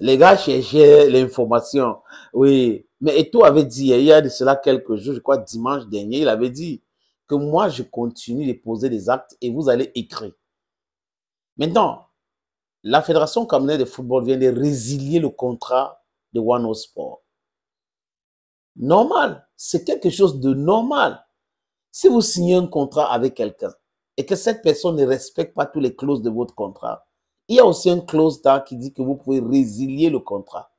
Les gars cherchaient l'information. Oui. Mais Eto avait dit, il y a de cela quelques jours, je crois dimanche dernier, il avait dit que moi, je continue de poser des actes et vous allez écrire. Maintenant, la Fédération camerounaise de football vient de résilier le contrat de One Sport. Normal, c'est quelque chose de normal. Si vous signez un contrat avec quelqu'un et que cette personne ne respecte pas toutes les clauses de votre contrat, il y a aussi une clause qui dit que vous pouvez résilier le contrat.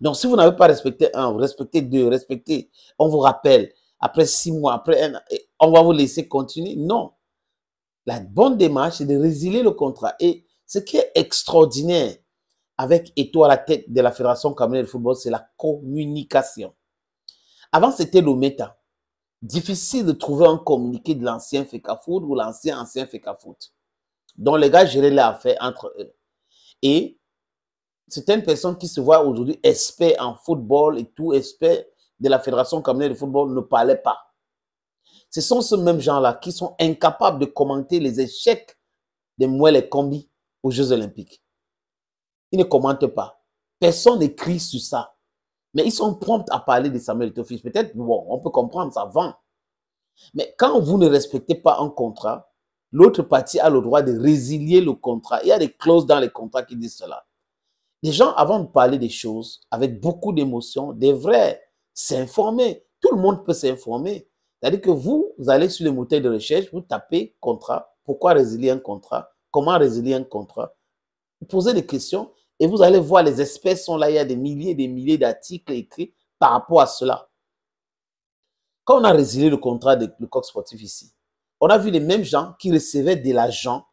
Donc, si vous n'avez pas respecté un, vous respectez deux, respectez, on vous rappelle, après six mois, après un on va vous laisser continuer. Non. La bonne démarche, c'est de résilier le contrat. Et ce qui est extraordinaire avec Eto à la tête de la Fédération camerounaise de football, c'est la communication. Avant, c'était le l'OMETA. Difficile de trouver un communiqué de l'ancien FECAFOOT ou l'ancien ancien, e ancien dont les gars géraient l'affaire entre eux. Et certaines personnes qui se voient aujourd'hui experts en football et tout, experts de la Fédération camerounaise de football, ne parlaient pas. Ce sont ces mêmes gens-là qui sont incapables de commenter les échecs des Mouel et Combi aux Jeux Olympiques. Ils ne commentent pas. Personne n'écrit sur ça. Mais ils sont prompts à parler de Samuel Tofish. Peut-être, bon, on peut comprendre, ça vend. Mais quand vous ne respectez pas un contrat, L'autre partie a le droit de résilier le contrat. Il y a des clauses dans les contrats qui disent cela. Les gens, avant de parler des choses avec beaucoup d'émotion, devraient s'informer. Tout le monde peut s'informer. C'est-à-dire que vous, vous allez sur les moteurs de recherche, vous tapez contrat. Pourquoi résilier un contrat Comment résilier un contrat Vous posez des questions et vous allez voir, les espèces sont là. Il y a des milliers et des milliers d'articles écrits par rapport à cela. Quand on a résilié le contrat de le coq sportif ici, on a vu les mêmes gens qui recevaient de l'argent,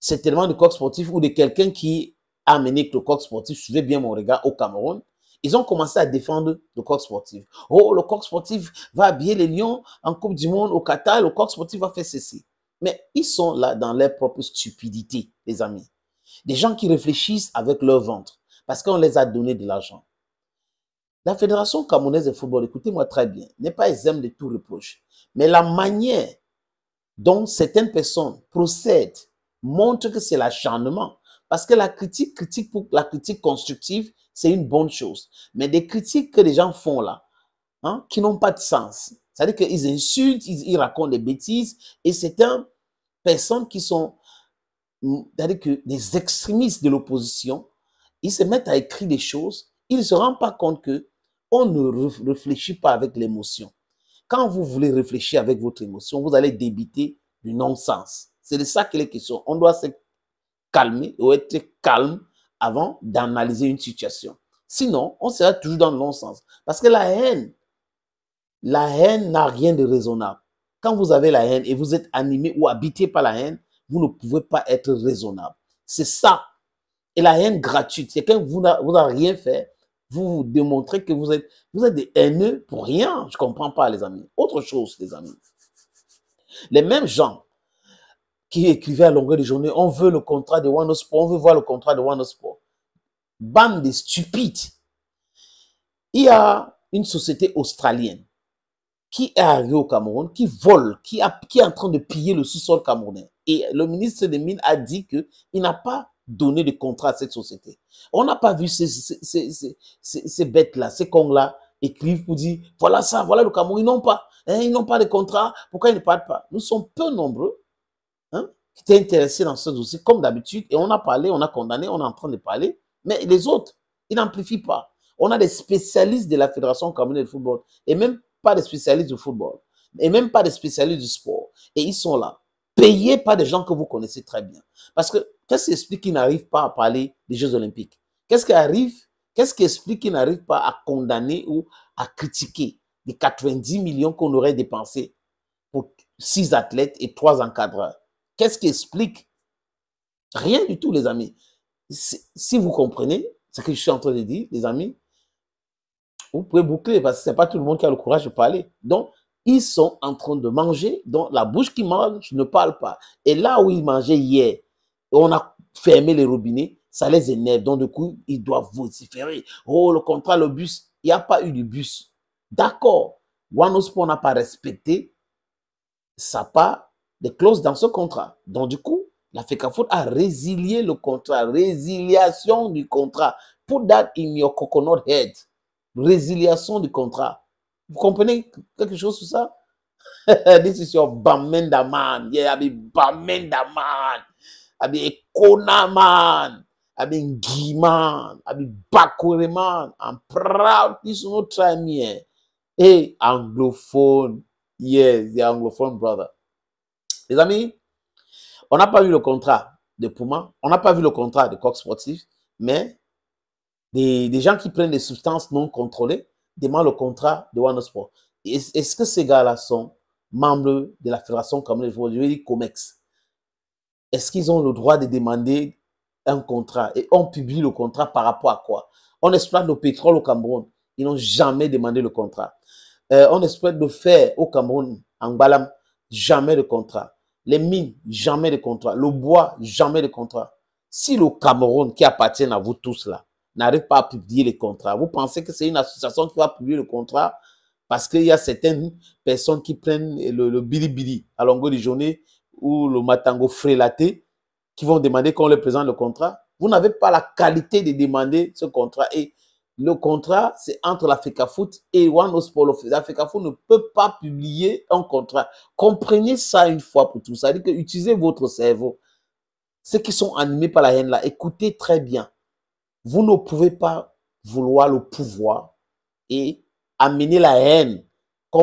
certainement du coq sportif ou de quelqu'un qui a amené le coq sportif, suivez bien mon regard, au Cameroun. Ils ont commencé à défendre le coq sportif. Oh, le coq sportif va habiller les lions en Coupe du Monde au Qatar, le corps sportif va faire ceci. Mais ils sont là dans leur propre stupidité, les amis. Des gens qui réfléchissent avec leur ventre parce qu'on les a donné de l'argent. La Fédération camerounaise de football, écoutez-moi très bien, n'est pas exempte de tout reproche. Mais la manière donc, certaines personnes procèdent montrent que c'est l'acharnement. Parce que la critique, critique pour la critique constructive, c'est une bonne chose. Mais des critiques que les gens font là, hein, qui n'ont pas de sens. C'est-à-dire qu'ils insultent, ils, racontent des bêtises. Et certaines personnes qui sont que des extrémistes de l'opposition, ils se mettent à écrire des choses, ils ne se rendent pas compte qu'on ne réfléchit pas avec l'émotion. Quand vous voulez réfléchir avec votre émotion, vous allez débiter du non-sens. C'est de ça qu'il est question. On doit se calmer ou être calme avant d'analyser une situation. Sinon, on sera toujours dans le non-sens. Parce que la haine, la haine n'a rien de raisonnable. Quand vous avez la haine et vous êtes animé ou habité par la haine, vous ne pouvez pas être raisonnable. C'est ça. Et la haine gratuite, c'est quand vous n'avez rien fait, vous vous démontrez que vous êtes, vous êtes des haineux pour rien. Je ne comprends pas, les amis. Autre chose, les amis. Les mêmes gens qui écrivaient à longueur de journée, on veut le contrat de One Sport, on veut voir le contrat de One Sport. Bande de stupides. Il y a une société australienne qui est arrivée au Cameroun, qui vole, qui, a, qui est en train de piller le sous-sol camerounais. Et le ministre des Mines a dit qu'il n'a pas donner des contrats à cette société. On n'a pas vu ces, bêtes-là, ces cons-là, écrivent pour dire, voilà ça, voilà le Cameroun, ils n'ont pas. Hein, ils n'ont pas de contrat, pourquoi ils ne parlent pas Nous sommes peu nombreux hein, qui étaient intéressés dans ce dossier, comme d'habitude, et on a parlé, on a condamné, on est en train de parler, mais les autres, ils n'amplifient pas. On a des spécialistes de la Fédération camerounaise de football, et même pas des spécialistes du football, et même pas des spécialistes du sport. Et ils sont là, payés par des gens que vous connaissez très bien. Parce que Qu'est-ce qui explique qu'il n'arrive pas à parler des Jeux olympiques Qu'est-ce qui arrive Qu'est-ce qui explique qu'ils n'arrivent pas à condamner ou à critiquer les 90 millions qu'on aurait dépensés pour 6 athlètes et 3 encadreurs Qu'est-ce qui explique Rien du tout, les amis. Si vous comprenez ce que je suis en train de dire, les amis, vous pouvez boucler parce que ce n'est pas tout le monde qui a le courage de parler. Donc, ils sont en train de manger, donc la bouche qui mange ne parle pas. Et là où ils mangeaient hier, on a fermé les robinets, ça les énerve. Donc, du coup, ils doivent vociférer. Oh, le contrat, le bus, il n'y a pas eu de bus. D'accord. One Ospo n'a pas respecté sa part des clauses dans ce contrat. Donc, du coup, la FECAFOOT a résilié le contrat, résiliation du contrat. Put that in your coconut head. Résiliation du contrat. Vous comprenez quelque chose sur ça? This is your man. Yeah, be Bamendaman abi man, abi Ngiman, abi man, I'm proud this no time here. Hey, anglophone. Yes, the anglophone brother. Les amis, on n'a pas vu le contrat de Puma, on n'a pas vu le contrat de Coq Sportif, mais des, des, gens qui prennent des substances non contrôlées demandent le contrat de One Sport. Est-ce que ces gars-là sont membres de la Fédération comme de Football Je COMEX est-ce qu'ils ont le droit de demander un contrat Et on publie le contrat par rapport à quoi On exploite le pétrole au Cameroun. Ils n'ont jamais demandé le contrat. Euh, on exploite le fer au Cameroun, en Balam, jamais de contrat. Les mines, jamais de contrat. Le bois, jamais de contrat. Si le Cameroun, qui appartient à vous tous là, n'arrive pas à publier les contrats, vous pensez que c'est une association qui va publier le contrat parce qu'il y a certaines personnes qui prennent le, le bili à longueur de journée ou le Matango Frélaté qui vont demander qu'on leur présente le contrat. Vous n'avez pas la qualité de demander ce contrat. Et le contrat, c'est entre la Foot et One Office. La Foot ne peut pas publier un contrat. Comprenez ça une fois pour toutes. Ça veut dire que utilisez votre cerveau. Ceux qui sont animés par la haine là, écoutez très bien. Vous ne pouvez pas vouloir le pouvoir et amener la haine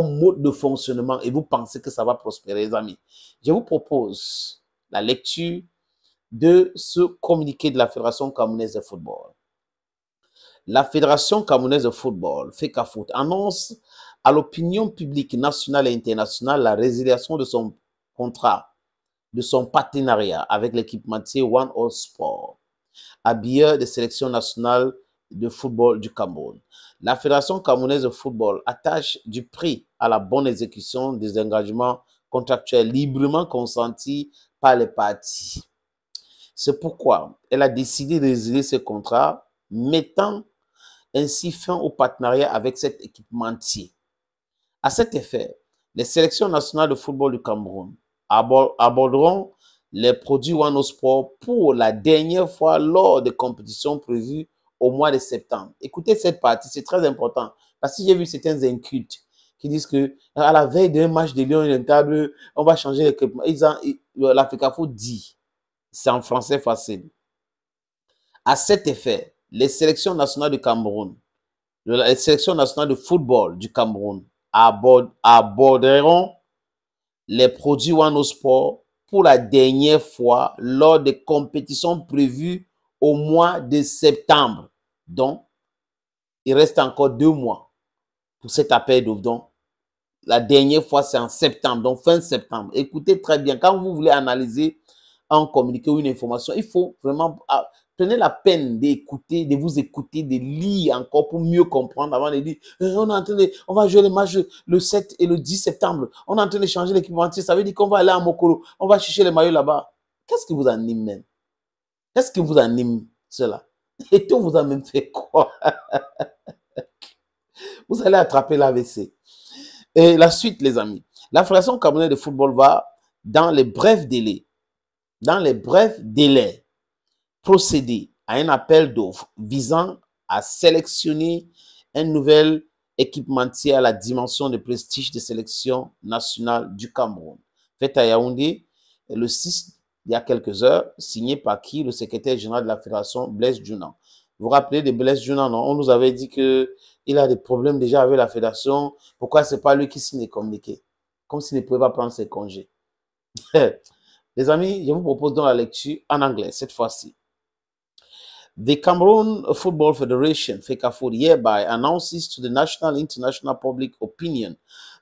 mode de fonctionnement et vous pensez que ça va prospérer, les amis. Je vous propose la lecture de ce communiqué de la Fédération camerounaise de football. La Fédération camerounaise de football, FECAFOOT, annonce à l'opinion publique nationale et internationale la résiliation de son contrat, de son partenariat avec l'équipementier One All Sport, habilleur des sélections nationales de football du Cameroun. La Fédération camerounaise de football attache du prix à la bonne exécution des engagements contractuels librement consentis par les parties. C'est pourquoi elle a décidé de résilier ce contrat, mettant ainsi fin au partenariat avec cet équipementier. À cet effet, les sélections nationales de football du Cameroun aborderont les produits One Sport pour la dernière fois lors des compétitions prévues au mois de septembre. Écoutez cette partie, c'est très important. Parce que j'ai vu certains incultes qui disent que à la veille d'un match de Lyon table, on va changer l'équipement. L'Africa dit, c'est en français facile. À cet effet, les sélections nationales du Cameroun, les sélections nationales de football du Cameroun aborderont les produits One Sports pour la dernière fois lors des compétitions prévues au mois de septembre. Donc, il reste encore deux mois pour cet appel de Donc, la dernière fois, c'est en septembre, donc fin septembre. Écoutez très bien, quand vous voulez analyser un communiqué ou une information, il faut vraiment... Ah, prenez la peine d'écouter, de vous écouter, de lire encore pour mieux comprendre avant de dire eh, on, on va jouer les matchs le 7 et le 10 septembre. On est en train de changer l'équipement. Ça veut dire qu'on va aller à Mokolo. On va chercher les maillots là-bas. Qu'est-ce qui vous anime même est-ce que vous anime cela Et tout vous a même fait quoi Vous allez attraper l'AVC. Et la suite, les amis. La Fédération camerounaise de football va, dans les brefs délais, dans les brefs délais, procéder à un appel d'offres visant à sélectionner un nouvel équipementier à la dimension de prestige de sélection nationale du Cameroun. Fait à Yaoundé le 6 il y a quelques heures, signé par qui Le secrétaire général de la fédération, Blaise Junan. Vous vous rappelez de Blaise Junan, non On nous avait dit que il a des problèmes déjà avec la fédération. Pourquoi c'est pas lui qui signe les communiqués Comme s'il ne pouvait pas prendre ses congés. Les amis, je vous propose donc la lecture en anglais cette fois-ci. The Cameroon Football Federation, FECAFOOD, hereby announces to the national international public opinion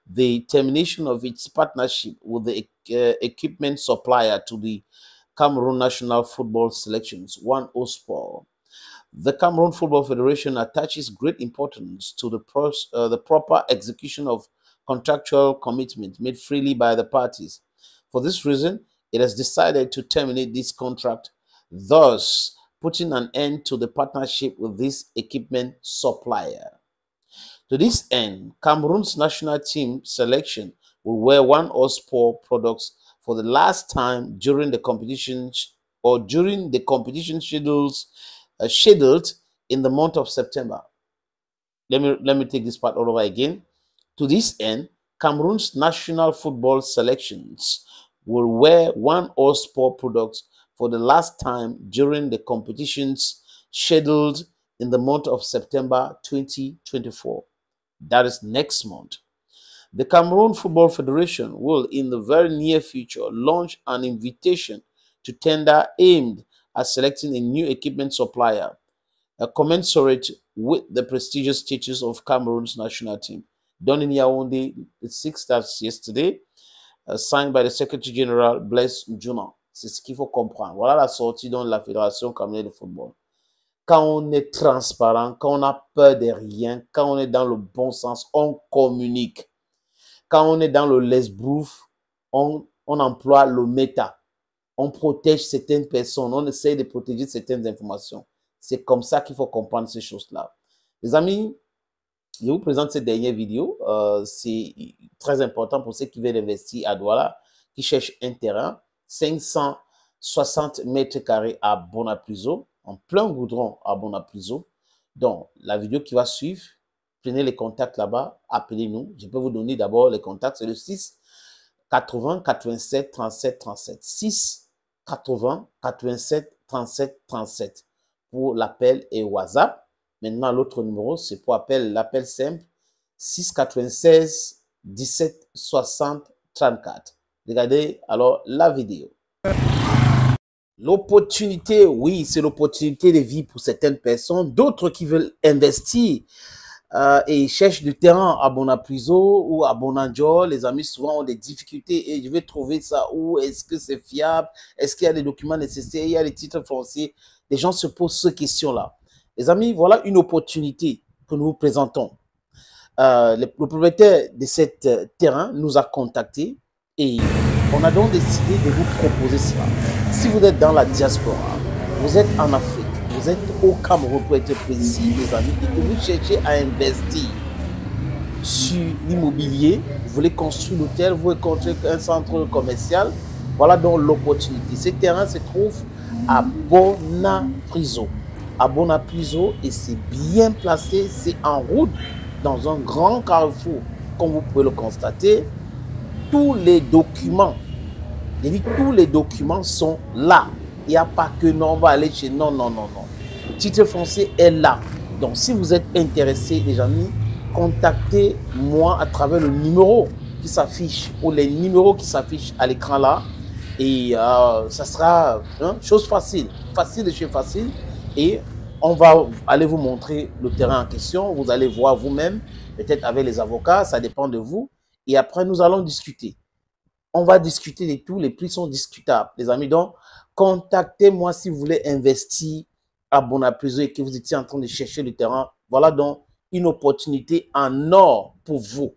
the termination of its partnership with the uh, equipment supplier to the Cameroon national football selections, one OSPOR. The Cameroon Football Federation attaches great importance to the, uh, the proper execution of contractual commitment made freely by the parties. For this reason, it has decided to terminate this contract, thus putting an end to the partnership with this equipment supplier. To this end, Cameroon's national team selection will wear one or sport products for the last time during the competition or during the competition schedules uh, scheduled in the month of September. Let me let me take this part all over again. To this end, Cameroon's national football selections will wear one or sport products for the last time during the competitions scheduled in the month of September 2024 that is next month. The Cameroon Football Federation will, in the very near future, launch an invitation to tender aimed at selecting a new equipment supplier, commensurate with the prestigious status of Cameroon's national team. Done in Yaoundé, the 6th, that's yesterday, uh, signed by the Secretary General Blaise Njuna. C'est ce qu'il faut comprendre. Voilà la sortie dans la Fédération Camerounaise de football. Quand on est transparent, quand on n'a peur de rien, quand on est dans le bon sens, on communique. Quand on est dans le l'esbrouf, on, on emploie le méta. On protège certaines personnes, on essaie de protéger certaines informations. C'est comme ça qu'il faut comprendre ces choses-là. Les amis, je vous présente cette dernière vidéo. Euh, c'est très important pour ceux qui veulent investir à Douala, qui cherchent un terrain, 560 mètres carrés à Bonapriso en plein goudron à Bonapriso. Donc, la vidéo qui va suivre, prenez les contacts là-bas, appelez-nous. Je peux vous donner d'abord les contacts. C'est le 6 80 87 37 37. 6 80 87 37 37 pour l'appel et WhatsApp. Maintenant, l'autre numéro, c'est pour appel, l'appel simple, 6 96 17 60 34. Regardez alors la vidéo. L'opportunité, oui, c'est l'opportunité de vie pour certaines personnes. D'autres qui veulent investir euh, et cherchent du terrain à Bonapriso ou à Bonanjo, les amis souvent ont des difficultés et je vais trouver ça où, est-ce que c'est fiable, est-ce qu'il y a les documents nécessaires, il y a les titres français Les gens se posent ces questions-là. Les amis, voilà une opportunité que nous vous présentons. Euh, le, propriétaire de ce euh, terrain nous a contactés et on a donc décidé de vous proposer cela. Si vous êtes dans la diaspora, vous êtes en Afrique, vous êtes au Cameroun pour être précis, mes amis, et que vous cherchez à investir sur l'immobilier, vous voulez construire l'hôtel, vous voulez construire un centre commercial, voilà donc l'opportunité. Ce terrain se trouve à Bonapriso. À Bonapriso, et c'est bien placé, c'est en route dans un grand carrefour. Comme vous pouvez le constater, tous les documents tous les documents sont là. Il n'y a pas que non, on va aller chez non, non, non, non. Le titre français est là. Donc, si vous êtes intéressé, les amis, contactez-moi à travers le numéro qui s'affiche ou les numéros qui s'affichent à l'écran là. Et euh, ça sera une hein, chose facile, facile de chez facile. Et on va aller vous montrer le terrain en question. Vous allez voir vous-même, peut-être avec les avocats, ça dépend de vous. Et après, nous allons discuter. On va discuter de tout. Les prix sont discutables, les amis. Donc, contactez-moi si vous voulez investir à Bonapriso et que vous étiez en train de chercher le terrain. Voilà donc une opportunité en or pour vous.